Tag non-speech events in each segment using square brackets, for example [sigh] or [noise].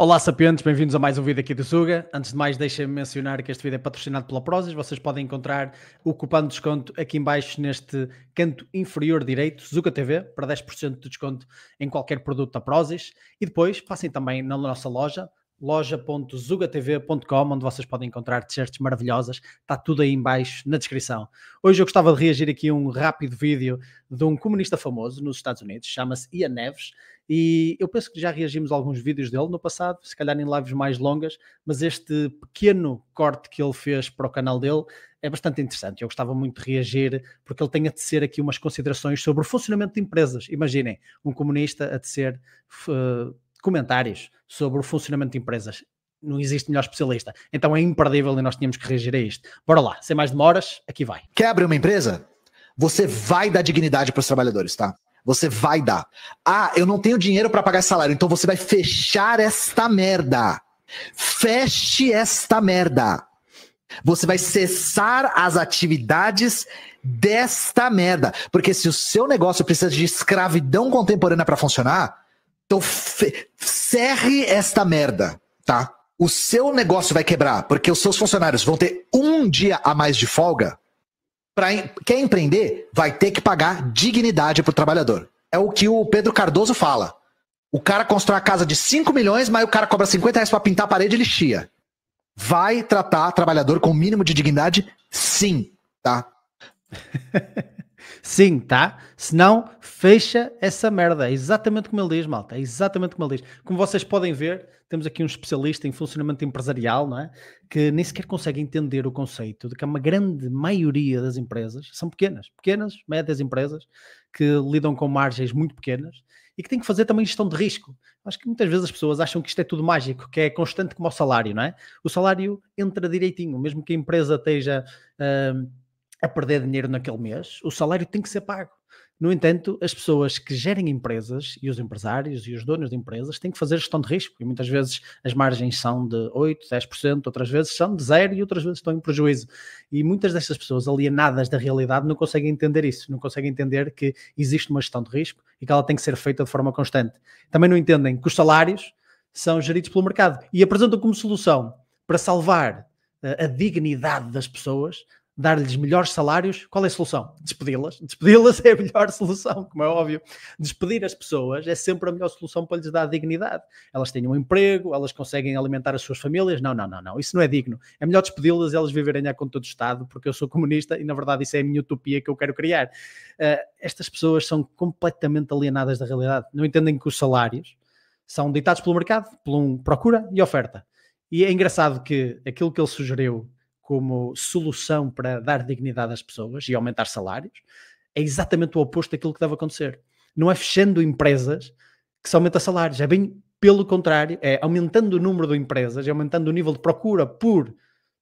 Olá, sapientes, bem-vindos a mais um vídeo aqui do Suga. Antes de mais, deixem-me mencionar que este vídeo é patrocinado pela Prozis. Vocês podem encontrar o cupom de desconto aqui embaixo neste canto inferior direito, Zuga TV, para 10% de desconto em qualquer produto da Prozis. E depois, passem também na nossa loja, loja.zugatv.com, onde vocês podem encontrar t-shirts maravilhosas. Está tudo aí embaixo na descrição. Hoje eu gostava de reagir aqui a um rápido vídeo de um comunista famoso nos Estados Unidos, chama-se Ian Neves, e eu penso que já reagimos a alguns vídeos dele no passado, se calhar em lives mais longas, mas este pequeno corte que ele fez para o canal dele é bastante interessante. Eu gostava muito de reagir, porque ele tem a tecer aqui umas considerações sobre o funcionamento de empresas. Imaginem, um comunista a tecer uh, comentários sobre o funcionamento de empresas. Não existe melhor especialista. Então é imperdível e nós tínhamos que reagir a isto. Bora lá, sem mais demoras, aqui vai. Quer abrir uma empresa? Você vai dar dignidade para os trabalhadores, tá? Você vai dar. Ah, eu não tenho dinheiro para pagar salário, então você vai fechar esta merda. Feche esta merda. Você vai cessar as atividades desta merda. Porque se o seu negócio precisa de escravidão contemporânea para funcionar, então cerre esta merda, tá? O seu negócio vai quebrar, porque os seus funcionários vão ter um dia a mais de folga Pra, quer empreender, vai ter que pagar dignidade para o trabalhador. É o que o Pedro Cardoso fala. O cara constrói a casa de 5 milhões, mas o cara cobra 50 reais para pintar a parede e ele chia. Vai tratar trabalhador com o mínimo de dignidade, sim, tá? [laughs] Sim, tá? Senão, fecha essa merda. É exatamente como ele diz, malta. É exatamente como ele diz. Como vocês podem ver, temos aqui um especialista em funcionamento empresarial, não é? Que nem sequer consegue entender o conceito de que uma grande maioria das empresas são pequenas, pequenas, médias empresas, que lidam com margens muito pequenas e que têm que fazer também gestão de risco. Acho que muitas vezes as pessoas acham que isto é tudo mágico, que é constante como o salário, não é? O salário entra direitinho, mesmo que a empresa esteja. Uh, a perder dinheiro naquele mês, o salário tem que ser pago. No entanto, as pessoas que gerem empresas e os empresários e os donos de empresas têm que fazer gestão de risco. E muitas vezes as margens são de 8%, 10%, outras vezes são de zero e outras vezes estão em prejuízo. E muitas destas pessoas alienadas da realidade não conseguem entender isso, não conseguem entender que existe uma gestão de risco e que ela tem que ser feita de forma constante. Também não entendem que os salários são geridos pelo mercado e apresentam como solução para salvar eh, a dignidade das pessoas dar-lhes melhores salários, qual é a solução? Despedi-las. Despedi-las [laughs] é a melhor solução, como é óbvio. Despedir as pessoas é sempre a melhor solução para lhes dar dignidade. Elas têm um emprego, elas conseguem alimentar as suas famílias. Não, não, não, não. Isso não é digno. É melhor despedi-las e elas viverem à conta do Estado, porque eu sou comunista e, na verdade, isso é a minha utopia que eu quero criar. Uh, estas pessoas são completamente alienadas da realidade. Não entendem que os salários são ditados pelo mercado, por um procura e oferta. E é engraçado que aquilo que ele sugeriu como solução para dar dignidade às pessoas e aumentar salários, é exatamente o oposto daquilo que deve acontecer. Não é fechando empresas que se aumenta salários, é bem pelo contrário, é aumentando o número de empresas e é aumentando o nível de procura por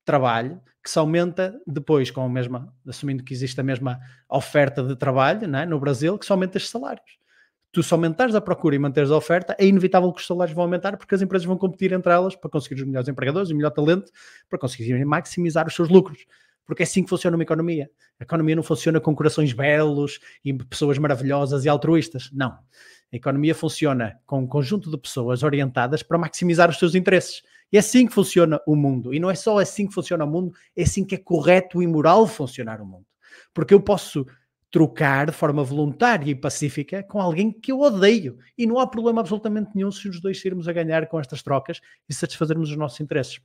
trabalho que se aumenta depois com a mesma, assumindo que existe a mesma oferta de trabalho é? no Brasil, que se aumenta os salários tu se aumentares a procura e manteres a oferta, é inevitável que os salários vão aumentar porque as empresas vão competir entre elas para conseguir os melhores empregadores e o melhor talento para conseguirem maximizar os seus lucros. Porque é assim que funciona uma economia. A economia não funciona com corações belos e pessoas maravilhosas e altruístas. Não. A economia funciona com um conjunto de pessoas orientadas para maximizar os seus interesses. E é assim que funciona o mundo. E não é só assim que funciona o mundo, é assim que é correto e moral funcionar o mundo. Porque eu posso trocar de forma voluntária e pacífica com alguém que eu odeio. E não há problema absolutamente nenhum se os dois irmos a ganhar com estas trocas e satisfazermos os nossos interesses.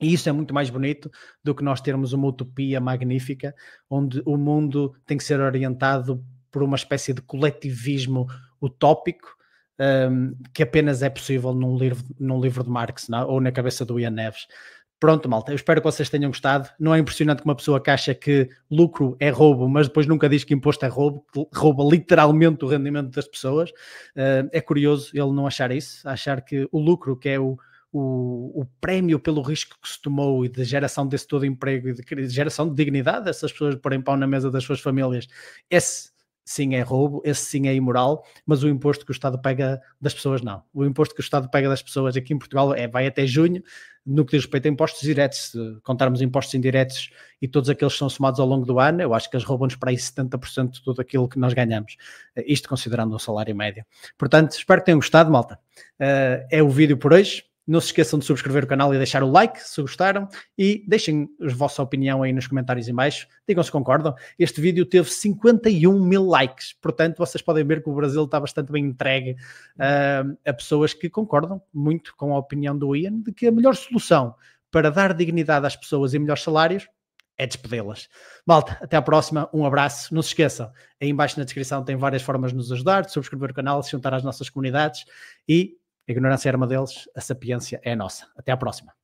E isso é muito mais bonito do que nós termos uma utopia magnífica onde o mundo tem que ser orientado por uma espécie de coletivismo utópico um, que apenas é possível num livro, num livro de Marx não? É? ou na cabeça do Ian Neves. Pronto, malta, eu espero que vocês tenham gostado. Não é impressionante que uma pessoa que acha que lucro é roubo, mas depois nunca diz que imposto é roubo, rouba literalmente o rendimento das pessoas. Eh, é curioso ele não achar isso, achar que o lucro, que é o, o, o, prémio pelo risco que se tomou e de geração desse todo emprego e de, geração de dignidade dessas pessoas porem pão na mesa das suas famílias, esse sim é roubo, esse sim é imoral, mas o imposto que o Estado pega das pessoas não. O imposto que o Estado pega das pessoas aqui em Portugal é, vai até junho, no que diz respeito a impostos diretos, se contarmos impostos indiretos e todos aqueles que são somados ao longo do ano, eu acho que eles roubam-nos para aí 70% de tudo aquilo que nós ganhamos, eh, isto considerando o salário médio. Portanto, espero que tenham gostado, malta. Eh, é o vídeo por hoje, não se esqueçam de subscrever o canal e deixar o like se gostaram e deixem a vossa opinião aí nos comentários embaixo Digam se concordam. Este vídeo teve 51 mil likes, portanto vocês podem ver que o Brasil está bastante bem entregue uh, a pessoas que concordam muito com a opinião do Ian de que a melhor solução para dar dignidade às pessoas e melhores salários é despedi-las. Malta, até à próxima, um abraço. Não se esqueçam, aí embaixo na descrição tem várias formas de nos ajudar, de subscrever o canal, de se juntar às nossas comunidades e a ignorância é uma deles, a sapiência é a nossa. Até à próxima.